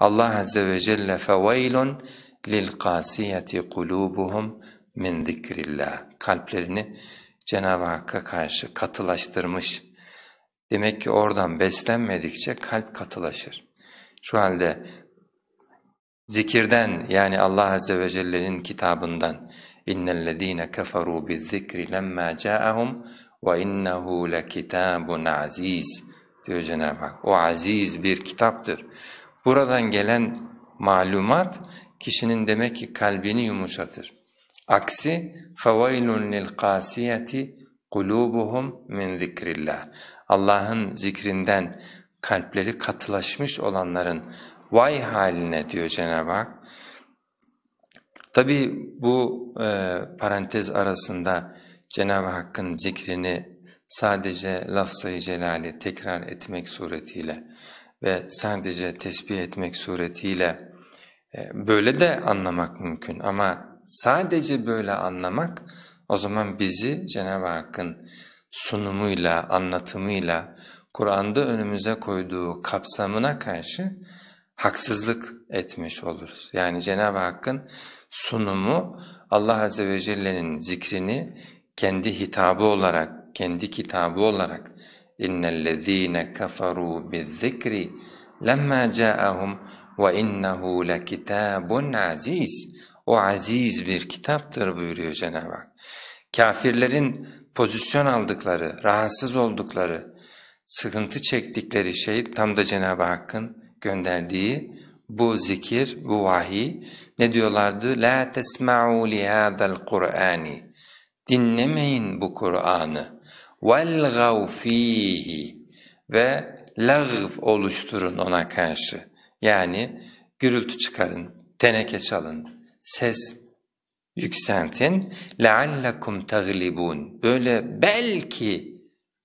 Allah Azze ve Celle فَوَيْلٌ لِلْقَاسِيَةِ قُلُوبُهُمْ مِنْ ذِكْرِ اللّٰهِ Kalplerini Cenab-ı Hakk'a karşı katılaştırmış. Demek ki oradan beslenmedikçe kalp katılaşır. Şu halde zikirden yani Allah Azze ve Celle'nin kitabından اِنَّ الَّذ۪ينَ كَفَرُوا بِالذِّكْرِ لَمَّا جَاءَهُمْ وَاِنَّهُ لَكِتَابٌ عَز۪يزٌ diyor Cenab-ı Hak. O aziz bir kitaptır. Buradan gelen malumat kişinin demek ki kalbini yumuşatır. Aksi فَوَيْلٌ لِلْقَاسِيَةِ قُلُوبُهُمْ مِنْ ذِكْرِ Allah'ın zikrinden kalpleri katılaşmış olanların vay haline diyor Cenab-ı Hak. Tabi bu e, parantez arasında Cenab-ı Hakk'ın zikrini sadece lafzayı celali tekrar etmek suretiyle ve sadece tesbih etmek suretiyle e, böyle de anlamak mümkün ama sadece böyle anlamak o zaman bizi Cenab-ı Hakk'ın sunumuyla, anlatımıyla, Kur'an'da önümüze koyduğu kapsamına karşı haksızlık etmiş oluruz. Yani Cenab-ı Hakk'ın sunumu Allah Azze ve Celle'nin zikrini kendi hitabı olarak, kendi kitabı olarak اِنَّ الَّذ۪ينَ كَفَرُوا بِالذِّكْرِ لَمَّا جَاءَهُمْ وَاِنَّهُ لَكِتَابٌ aziz. O aziz bir kitaptır buyuruyor Cenab-ı Hak. Kafirlerin pozisyon aldıkları, rahatsız oldukları, sıkıntı çektikleri şey tam da Cenab-ı Hakk'ın gönderdiği bu zikir, bu vahiy ne diyorlardı? La tesma'u lihâzel Kur'ani. Dinlemeyin bu Kur'an'ı. وَالْغَوْ ف۪يهِ Ve lağv oluşturun ona karşı. Yani gürültü çıkarın, teneke çalın, ses yükseltin. لَعَلَّكُمْ تَغْلِبُونَ Böyle belki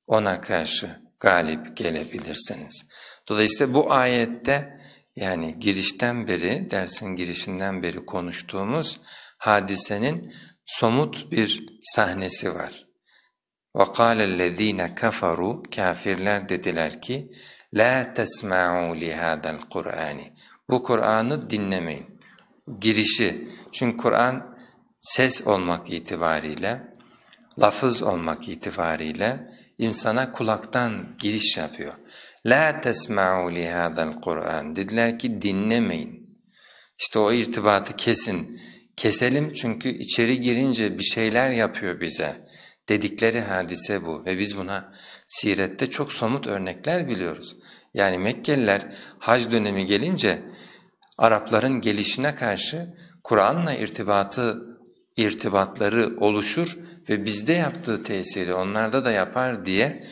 ona karşı galip gelebilirsiniz. Dolayısıyla bu ayette yani girişten beri, dersin girişinden beri konuştuğumuz hadisenin somut bir sahnesi var. وَقَالَ الَّذ۪ينَ كَفَرُوا Kafirler dediler ki, لَا تَسْمَعُوا لِهَذَا الْقُرْآنِ Bu Kur'an'ı dinlemeyin. Girişi, çünkü Kur'an ses olmak itibariyle, lafız olmak itibariyle insana kulaktan giriş yapıyor. لَا تَسْمَعُوا لِهَذَا الْقُرْآنِ Dediler ki dinlemeyin. İşte o irtibatı kesin. Keselim çünkü içeri girince bir şeyler yapıyor bize dedikleri hadise bu ve biz buna sirette çok somut örnekler biliyoruz. Yani Mekkeliler hac dönemi gelince Arapların gelişine karşı Kur'an'la irtibatı irtibatları oluşur ve bizde yaptığı tesiri onlarda da yapar diye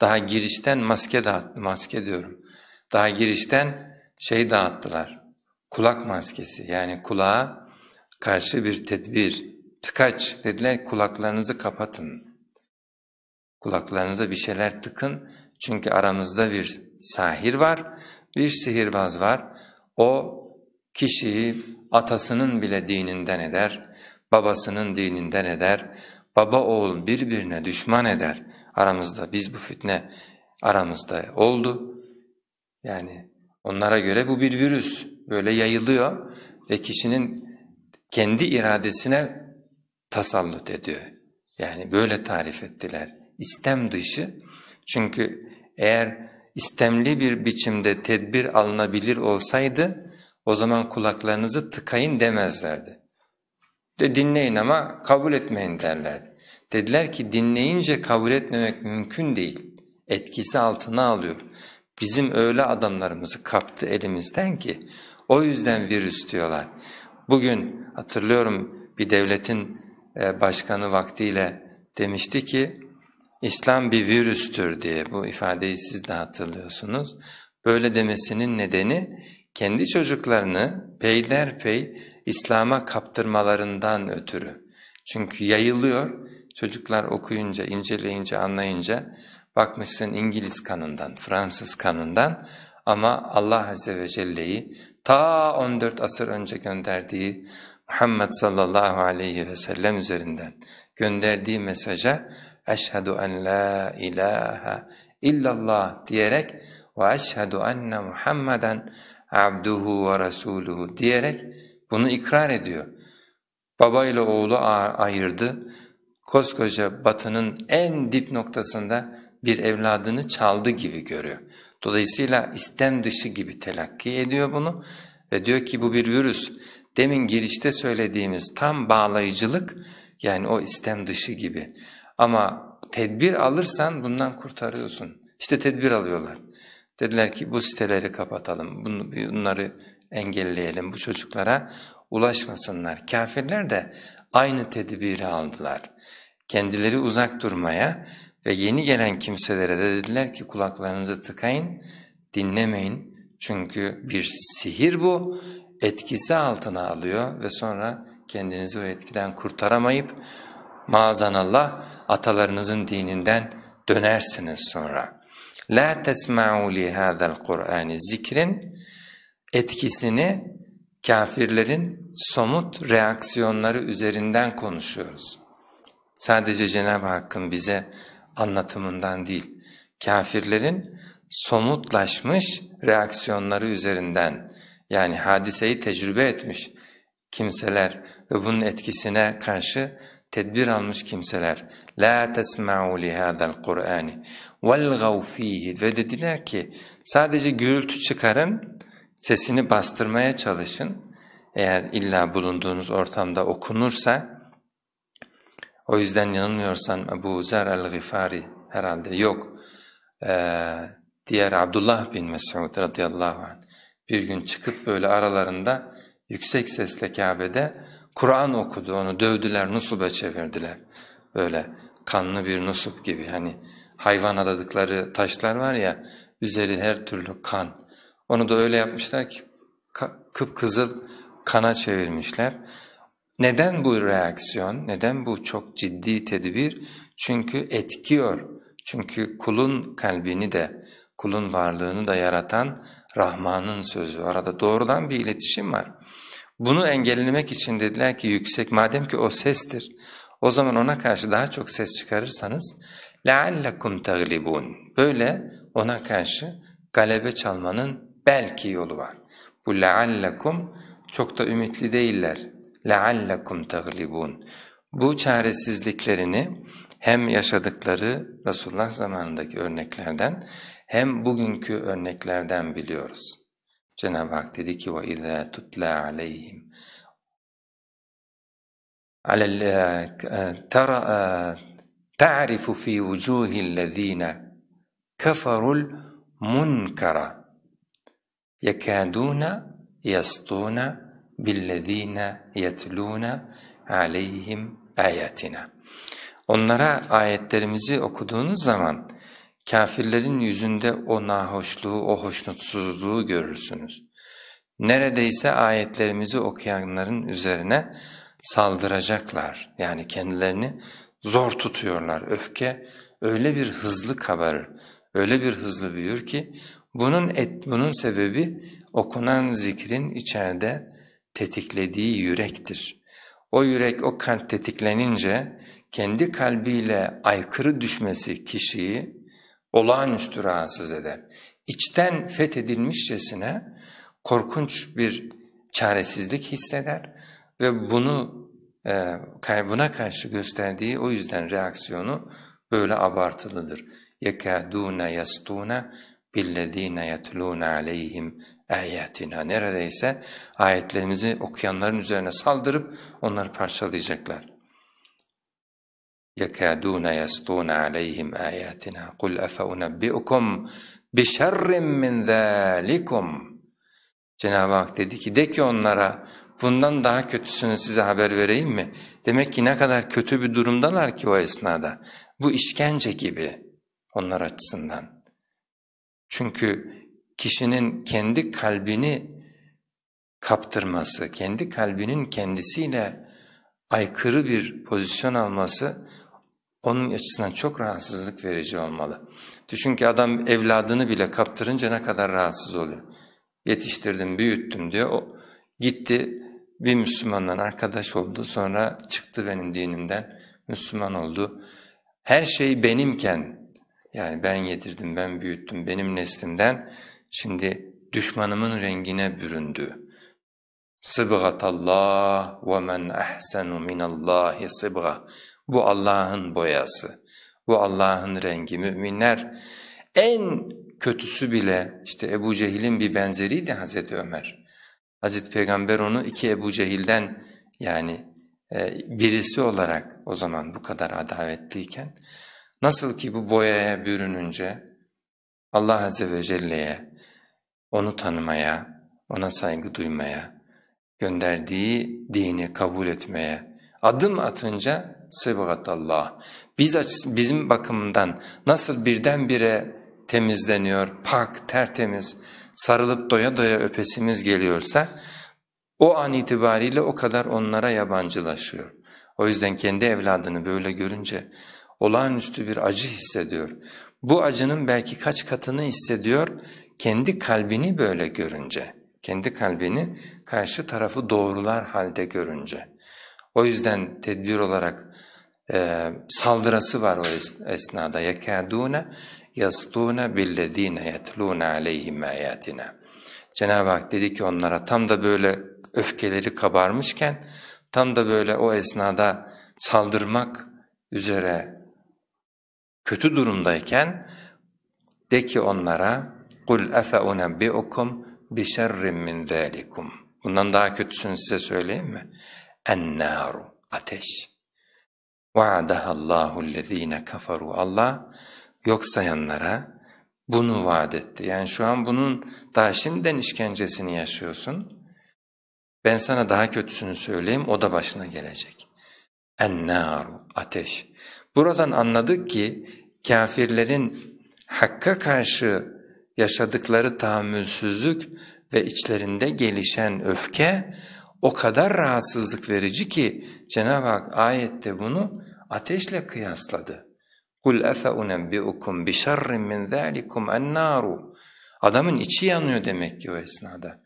daha girişten maske dağıt, maske diyorum. Daha girişten şey dağıttılar. Kulak maskesi yani kulağa karşı bir tedbir, tıkaç dediler kulaklarınızı kapatın. Kulaklarınıza bir şeyler tıkın çünkü aramızda bir sahir var, bir sihirbaz var. O kişiyi atasının bile dininden eder, babasının dininden eder, baba oğul birbirine düşman eder. Aramızda biz bu fitne aramızda oldu. Yani onlara göre bu bir virüs böyle yayılıyor ve kişinin kendi iradesine tasallut ediyor. Yani böyle tarif ettiler. İstem dışı çünkü eğer istemli bir biçimde tedbir alınabilir olsaydı o zaman kulaklarınızı tıkayın demezlerdi. De dinleyin ama kabul etmeyin derlerdi. Dediler ki dinleyince kabul etmemek mümkün değil. Etkisi altına alıyor. Bizim öyle adamlarımızı kaptı elimizden ki o yüzden virüs diyorlar. Bugün hatırlıyorum bir devletin e, başkanı vaktiyle demişti ki, İslam bir virüstür diye bu ifadeyi siz de hatırlıyorsunuz. Böyle demesinin nedeni kendi çocuklarını peyderpey İslam'a kaptırmalarından ötürü. Çünkü yayılıyor, çocuklar okuyunca, inceleyince, anlayınca bakmışsın İngiliz kanından, Fransız kanından ama Allah Azze ve Celle'yi ta 14 asır önce gönderdiği Muhammed sallallahu aleyhi ve sellem üzerinden gönderdiği mesaja eşhedü en la ilahe illallah diyerek ve eşhedü enne Muhammeden abduhu ve resuluhu diyerek bunu ikrar ediyor. Baba ile oğlu ayırdı, koskoca batının en dip noktasında bir evladını çaldı gibi görüyor. Dolayısıyla istem dışı gibi telakki ediyor bunu ve diyor ki bu bir virüs. Demin girişte söylediğimiz tam bağlayıcılık yani o istem dışı gibi. Ama tedbir alırsan bundan kurtarıyorsun. İşte tedbir alıyorlar. Dediler ki bu siteleri kapatalım, bunları engelleyelim, bu çocuklara ulaşmasınlar. Kafirler de aynı tedbiri aldılar. Kendileri uzak durmaya, ve yeni gelen kimselere de dediler ki kulaklarınızı tıkayın, dinlemeyin. Çünkü bir sihir bu, etkisi altına alıyor ve sonra kendinizi o etkiden kurtaramayıp maazanallah atalarınızın dininden dönersiniz sonra. La tesma'u li hadzal Kur'an zikrin etkisini kafirlerin somut reaksiyonları üzerinden konuşuyoruz. Sadece Cenab-ı Hakk'ın bize anlatımından değil, kafirlerin somutlaşmış reaksiyonları üzerinden yani hadiseyi tecrübe etmiş kimseler ve bunun etkisine karşı tedbir almış kimseler la tesma'u li hadal Kur'ani velgav ve dediler ki sadece gürültü çıkarın sesini bastırmaya çalışın eğer illa bulunduğunuz ortamda okunursa o yüzden yanılmıyorsan Ebu Zer el-Gifari herhalde yok. Ee, diğer Abdullah bin Mes'ud radıyallahu anh bir gün çıkıp böyle aralarında yüksek sesle Kabe'de Kur'an okudu, onu dövdüler, nusuba çevirdiler. Böyle kanlı bir nusup gibi hani hayvan adadıkları taşlar var ya üzeri her türlü kan. Onu da öyle yapmışlar ki kıpkızıl kana çevirmişler. Neden bu reaksiyon, neden bu çok ciddi tedbir? Çünkü etkiyor, çünkü kulun kalbini de, kulun varlığını da yaratan Rahman'ın sözü. Arada doğrudan bir iletişim var. Bunu engellemek için dediler ki yüksek, madem ki o sestir, o zaman ona karşı daha çok ses çıkarırsanız لَعَلَّكُمْ تَغْلِبُونَ Böyle ona karşı galebe çalmanın belki yolu var. Bu لَعَلَّكُمْ çok da ümitli değiller. لَعَلَّكُمْ تَغْلِبُونَ Bu çaresizliklerini hem yaşadıkları Resulullah zamanındaki örneklerden hem bugünkü örneklerden biliyoruz. Cenab-ı Hak dedi ki وَاِذَا تُتْلَى عَلَيْهِمْ تَعْرِفُ فِي وُجُوهِ الَّذ۪ينَ كَفَرُوا الْمُنْكَرَ يَكَادُونَ يَسْطُونَ billezine yetlûne aleyhim ayatina. Onlara ayetlerimizi okuduğunuz zaman kafirlerin yüzünde o nahoşluğu, o hoşnutsuzluğu görürsünüz. Neredeyse ayetlerimizi okuyanların üzerine saldıracaklar. Yani kendilerini zor tutuyorlar. Öfke öyle bir hızlı kabarır, öyle bir hızlı büyür ki bunun et, bunun sebebi okunan zikrin içeride tetiklediği yürektir. O yürek, o kalp tetiklenince kendi kalbiyle aykırı düşmesi kişiyi olağanüstü rahatsız eder. İçten fethedilmişçesine korkunç bir çaresizlik hisseder ve bunu e, buna karşı gösterdiği o yüzden reaksiyonu böyle abartılıdır. يَكَادُونَ يَسْطُونَ بِالَّذ۪ينَ يَتْلُونَ عَلَيْهِمْ ayatina neredeyse ayetlerimizi okuyanların üzerine saldırıp onları parçalayacaklar. يَكَادُونَ يَسْطُونَ عَلَيْهِمْ آيَاتِنَا قُلْ أَفَأُنَبِّئُكُمْ بِشَرٍ مِّنْ ذَٰلِكُمْ Cenab-ı Hak dedi ki, de ki onlara bundan daha kötüsünü size haber vereyim mi? Demek ki ne kadar kötü bir durumdalar ki o esnada. Bu işkence gibi onlar açısından. Çünkü kişinin kendi kalbini kaptırması, kendi kalbinin kendisiyle aykırı bir pozisyon alması onun açısından çok rahatsızlık verici olmalı. Düşün ki adam evladını bile kaptırınca ne kadar rahatsız oluyor. Yetiştirdim, büyüttüm diyor. O gitti bir Müslümandan arkadaş oldu, sonra çıktı benim dinimden, Müslüman oldu. Her şey benimken, yani ben yedirdim, ben büyüttüm, benim neslimden Şimdi düşmanımın rengine büründü. Sıbgatallah ve men ehsenu minallahi sıbga. Bu Allah'ın boyası. Bu Allah'ın rengi. Müminler en kötüsü bile işte Ebu Cehil'in bir benzeriydi Hazreti Ömer. Hazreti Peygamber onu iki Ebu Cehil'den yani e, birisi olarak o zaman bu kadar adavetliyken nasıl ki bu boyaya bürününce Allah Azze ve Celle'ye, O'nu tanımaya, O'na saygı duymaya, gönderdiği dini kabul etmeye adım atınca Allah. Biz bizim bakımından nasıl birdenbire temizleniyor, pak, tertemiz, sarılıp doya doya öpesimiz geliyorsa o an itibariyle o kadar onlara yabancılaşıyor. O yüzden kendi evladını böyle görünce olağanüstü bir acı hissediyor. Bu acının belki kaç katını hissediyor kendi kalbini böyle görünce, kendi kalbini karşı tarafı doğrular halde görünce. O yüzden tedbir olarak e, saldırısı var o es esnada. يَكَادُونَ يَسْطُونَ بِالَّذ۪ينَ يَتْلُونَ عَلَيْهِمْ آيَاتِنَا Cenab-ı Hak dedi ki onlara tam da böyle öfkeleri kabarmışken, tam da böyle o esnada saldırmak üzere kötü durumdayken de ki onlara قُلْ اَفَاُنَبِّئُكُمْ بِشَرٍ min ذَٰلِكُمْ Bundan daha kötüsünü size söyleyeyim mi? اَنَّارُ Ateş. وَعَدَهَا اللّٰهُ الَّذ۪ينَ kafaru Allah yok sayanlara bunu vaat etti. Yani şu an bunun daha şimdiden işkencesini yaşıyorsun. Ben sana daha kötüsünü söyleyeyim o da başına gelecek. اَنَّارُ Ateş. Buradan anladık ki kafirlerin hakka karşı yaşadıkları tahammülsüzlük ve içlerinde gelişen öfke o kadar rahatsızlık verici ki Cenab-ı Hak ayette bunu ateşle kıyasladı. قُلْ اَفَاُنَنْبِئُكُمْ بِشَرٍ مِّنْ ذَٰلِكُمْ اَنَّارُ Adamın içi yanıyor demek ki o esnada.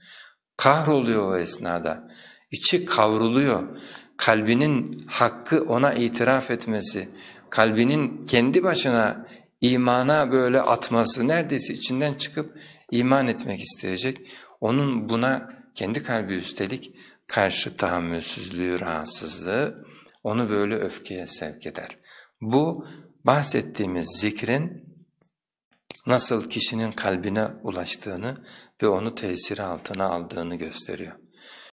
Kahroluyor o esnada. İçi kavruluyor. Kalbinin hakkı ona itiraf etmesi, kalbinin kendi başına imana böyle atması neredeyse içinden çıkıp iman etmek isteyecek. Onun buna kendi kalbi üstelik karşı tahammülsüzlüğü, rahatsızlığı onu böyle öfkeye sevk eder. Bu bahsettiğimiz zikrin nasıl kişinin kalbine ulaştığını ve onu tesiri altına aldığını gösteriyor.